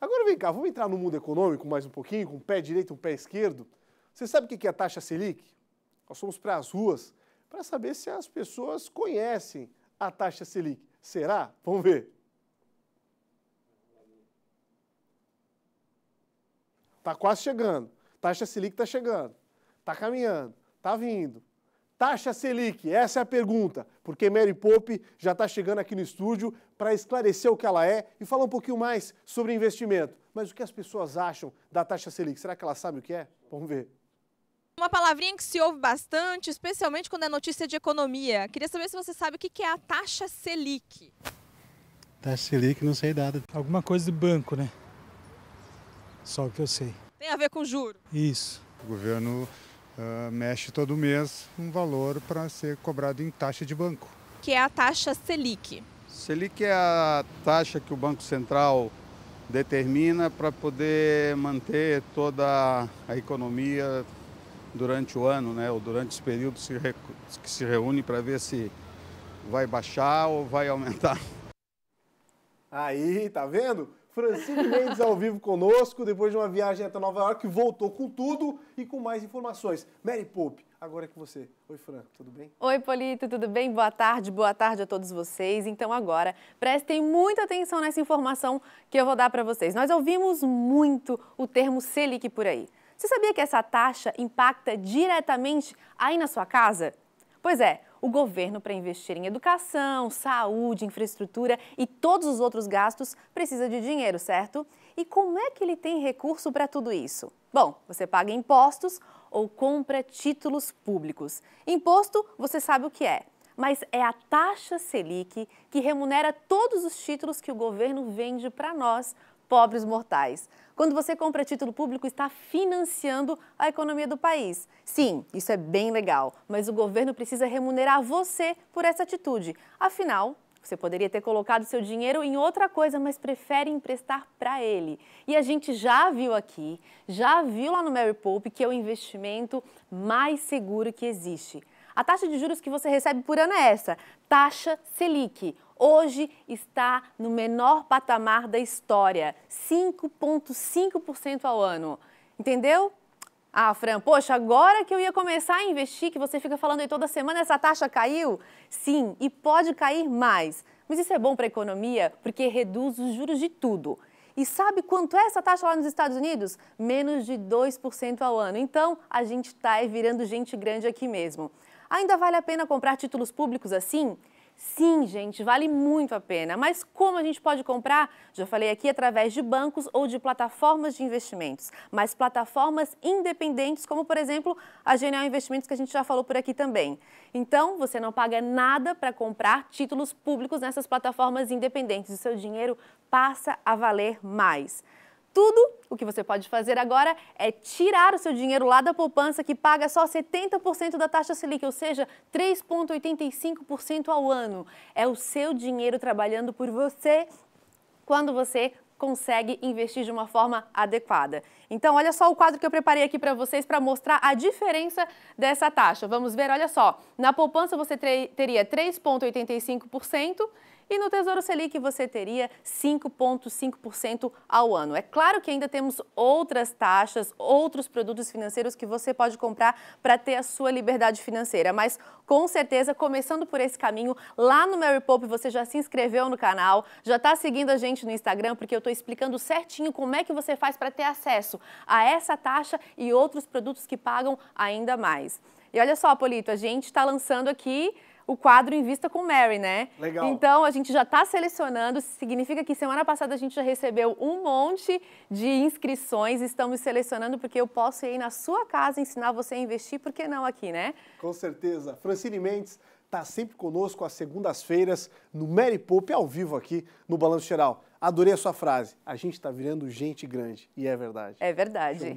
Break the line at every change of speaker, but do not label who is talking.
Agora vem cá, vamos entrar no mundo econômico mais um pouquinho, com o pé direito e o pé esquerdo. Você sabe o que é a taxa Selic? Nós fomos para as ruas para saber se as pessoas conhecem a taxa Selic. Será? Vamos ver. Está quase chegando. Taxa Selic está chegando. Está caminhando. Está vindo. Taxa Selic, essa é a pergunta, porque Mary Pope já está chegando aqui no estúdio para esclarecer o que ela é e falar um pouquinho mais sobre investimento. Mas o que as pessoas acham da taxa Selic? Será que elas sabem o que é? Vamos ver.
Uma palavrinha que se ouve bastante, especialmente quando é notícia de economia. Queria saber se você sabe o que é a taxa Selic.
Taxa Selic, não sei nada. Alguma coisa de banco, né? Só o que eu sei.
Tem a ver com juro?
Isso. O governo ah, mexe todo mês um valor para ser cobrado em taxa de banco.
Que é a taxa Selic.
Selic é a taxa que o Banco Central determina para poder manter toda a economia durante o ano, né? ou durante os períodos que se reúne para ver se vai baixar ou vai aumentar. Aí, tá vendo? Francine Mendes ao vivo conosco, depois de uma viagem até Nova York, voltou com tudo e com mais informações. Mary Pope, agora é com você. Oi, Fran, tudo bem?
Oi, Polito, tudo bem? Boa tarde, boa tarde a todos vocês. Então, agora, prestem muita atenção nessa informação que eu vou dar para vocês. Nós ouvimos muito o termo Selic por aí. Você sabia que essa taxa impacta diretamente aí na sua casa? Pois é, o governo, para investir em educação, saúde, infraestrutura e todos os outros gastos, precisa de dinheiro, certo? E como é que ele tem recurso para tudo isso? Bom, você paga impostos ou compra títulos públicos. Imposto, você sabe o que é mas é a taxa Selic que remunera todos os títulos que o governo vende para nós pobres mortais. Quando você compra título público, está financiando a economia do país. Sim, isso é bem legal, mas o governo precisa remunerar você por essa atitude. Afinal, você poderia ter colocado seu dinheiro em outra coisa, mas prefere emprestar para ele. E a gente já viu aqui, já viu lá no Mary Pope, que é o investimento mais seguro que existe. A taxa de juros que você recebe por ano é essa, taxa Selic. Hoje está no menor patamar da história, 5,5% ao ano. Entendeu? Ah, Fran, poxa, agora que eu ia começar a investir, que você fica falando aí toda semana, essa taxa caiu? Sim, e pode cair mais. Mas isso é bom para a economia porque reduz os juros de tudo. E sabe quanto é essa taxa lá nos Estados Unidos? Menos de 2% ao ano. Então, a gente está virando gente grande aqui mesmo. Ainda vale a pena comprar títulos públicos assim? Sim, gente, vale muito a pena. Mas como a gente pode comprar? Já falei aqui através de bancos ou de plataformas de investimentos, mas plataformas independentes, como por exemplo a Genial Investimentos, que a gente já falou por aqui também. Então, você não paga nada para comprar títulos públicos nessas plataformas independentes. O seu dinheiro passa a valer mais tudo, o que você pode fazer agora é tirar o seu dinheiro lá da poupança que paga só 70% da taxa Selic, ou seja, 3,85% ao ano. É o seu dinheiro trabalhando por você quando você consegue investir de uma forma adequada. Então, olha só o quadro que eu preparei aqui para vocês para mostrar a diferença dessa taxa. Vamos ver, olha só. Na poupança você teria 3,85% e no Tesouro Selic você teria 5,5% ao ano. É claro que ainda temos outras taxas, outros produtos financeiros que você pode comprar para ter a sua liberdade financeira, mas com certeza, começando por esse caminho, lá no Mary Pope você já se inscreveu no canal, já está seguindo a gente no Instagram, porque eu estou explicando certinho como é que você faz para ter acesso a essa taxa e outros produtos que pagam ainda mais. E olha só, Polito, a gente está lançando aqui o quadro Invista com Mary, né? Legal. Então a gente já está selecionando, significa que semana passada a gente já recebeu um monte de inscrições, estamos selecionando porque eu posso ir na sua casa ensinar você a investir, por que não aqui, né?
Com certeza. Francine Mendes está sempre conosco às segundas-feiras no Mary Pope ao vivo aqui no Balanço Geral. Adorei a sua frase. A gente está virando gente grande. E é verdade.
É verdade. Show.